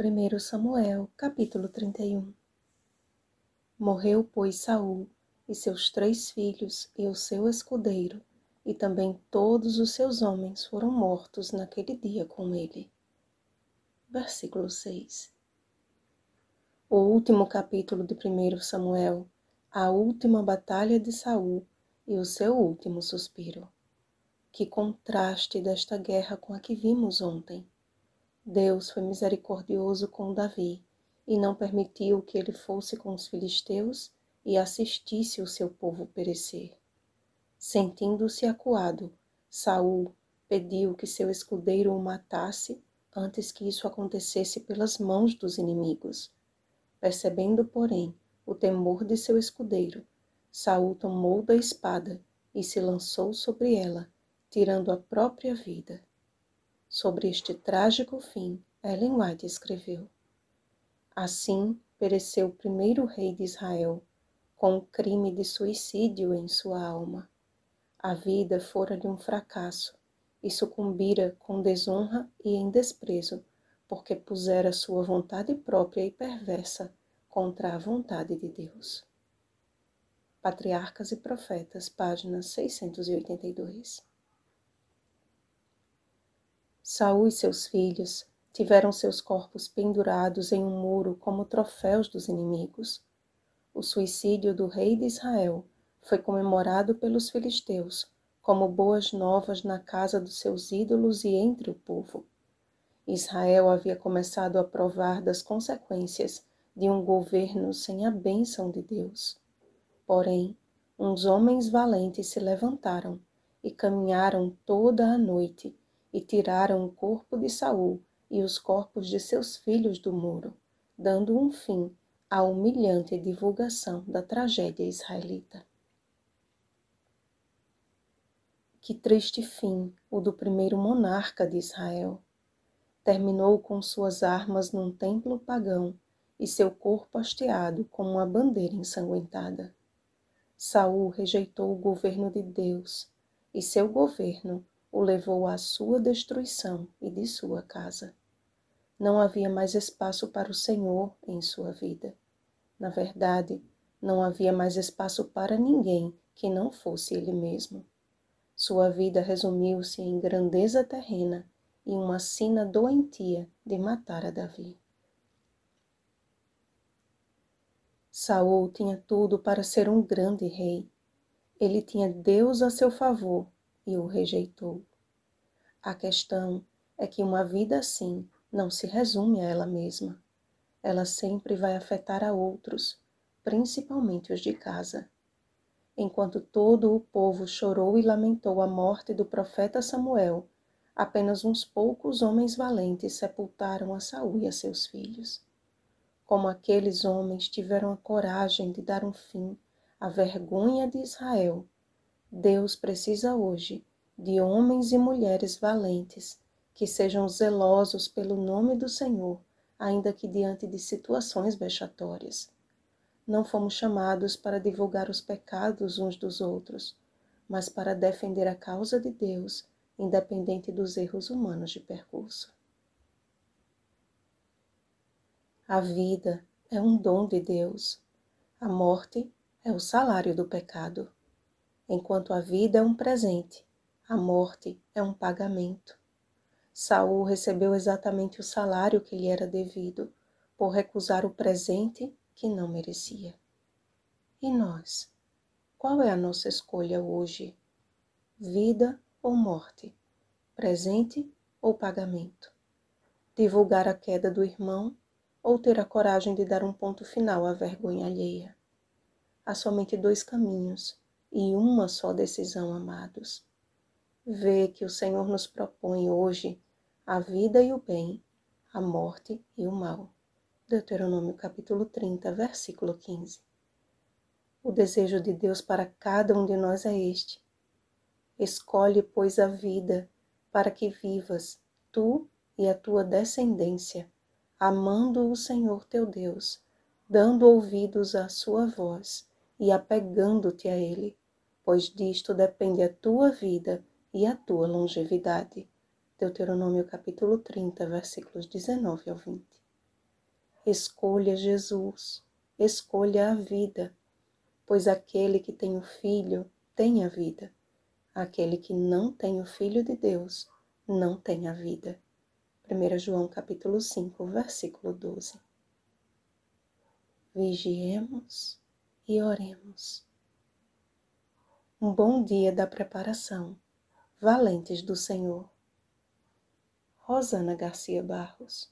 1 Samuel, capítulo 31. Morreu, pois, Saul e seus três filhos e o seu escudeiro, e também todos os seus homens foram mortos naquele dia com ele. Versículo 6. O último capítulo de 1 Samuel, a última batalha de Saul e o seu último suspiro. Que contraste desta guerra com a que vimos ontem. Deus foi misericordioso com Davi e não permitiu que ele fosse com os filisteus e assistisse o seu povo perecer. Sentindo-se acuado, Saul pediu que seu escudeiro o matasse antes que isso acontecesse pelas mãos dos inimigos. Percebendo, porém, o temor de seu escudeiro, Saul tomou da espada e se lançou sobre ela, tirando a própria vida. Sobre este trágico fim, Ellen White escreveu: Assim pereceu o primeiro rei de Israel, com o um crime de suicídio em sua alma. A vida fora de um fracasso e sucumbira com desonra e em desprezo, porque pusera sua vontade própria e perversa contra a vontade de Deus. Patriarcas e Profetas, página 682. Saul e seus filhos tiveram seus corpos pendurados em um muro como troféus dos inimigos. O suicídio do rei de Israel foi comemorado pelos filisteus como boas novas na casa dos seus ídolos e entre o povo. Israel havia começado a provar das consequências de um governo sem a bênção de Deus. Porém, uns homens valentes se levantaram e caminharam toda a noite e tiraram o corpo de Saul e os corpos de seus filhos do muro, dando um fim à humilhante divulgação da tragédia israelita. Que triste fim o do primeiro monarca de Israel! Terminou com suas armas num templo pagão e seu corpo hasteado como uma bandeira ensanguentada. Saul rejeitou o governo de Deus, e seu governo o levou à sua destruição e de sua casa. Não havia mais espaço para o Senhor em sua vida. Na verdade, não havia mais espaço para ninguém que não fosse ele mesmo. Sua vida resumiu-se em grandeza terrena e uma sina doentia de matar a Davi. Saul tinha tudo para ser um grande rei. Ele tinha Deus a seu favor e o rejeitou. A questão é que uma vida assim não se resume a ela mesma. Ela sempre vai afetar a outros, principalmente os de casa. Enquanto todo o povo chorou e lamentou a morte do profeta Samuel, apenas uns poucos homens valentes sepultaram a Saúl e a seus filhos. Como aqueles homens tiveram a coragem de dar um fim à vergonha de Israel Deus precisa hoje de homens e mulheres valentes que sejam zelosos pelo nome do Senhor, ainda que diante de situações vexatórias. Não fomos chamados para divulgar os pecados uns dos outros, mas para defender a causa de Deus, independente dos erros humanos de percurso. A vida é um dom de Deus. A morte é o salário do pecado. Enquanto a vida é um presente, a morte é um pagamento. Saul recebeu exatamente o salário que lhe era devido por recusar o presente que não merecia. E nós? Qual é a nossa escolha hoje? Vida ou morte? Presente ou pagamento? Divulgar a queda do irmão ou ter a coragem de dar um ponto final à vergonha alheia? Há somente dois caminhos e uma só decisão, amados. Vê que o Senhor nos propõe hoje a vida e o bem, a morte e o mal. Deuteronômio capítulo 30, versículo 15. O desejo de Deus para cada um de nós é este: Escolhe, pois, a vida, para que vivas, tu e a tua descendência, amando o Senhor teu Deus, dando ouvidos à sua voz e apegando-te a Ele, pois disto depende a tua vida e a tua longevidade. Deuteronômio capítulo 30, versículos 19 ao 20. Escolha Jesus, escolha a vida, pois aquele que tem o Filho tem a vida, aquele que não tem o Filho de Deus não tem a vida. 1 João capítulo 5, versículo 12. Vigiemos e oremos. Um bom dia da preparação, valentes do Senhor. Rosana Garcia Barros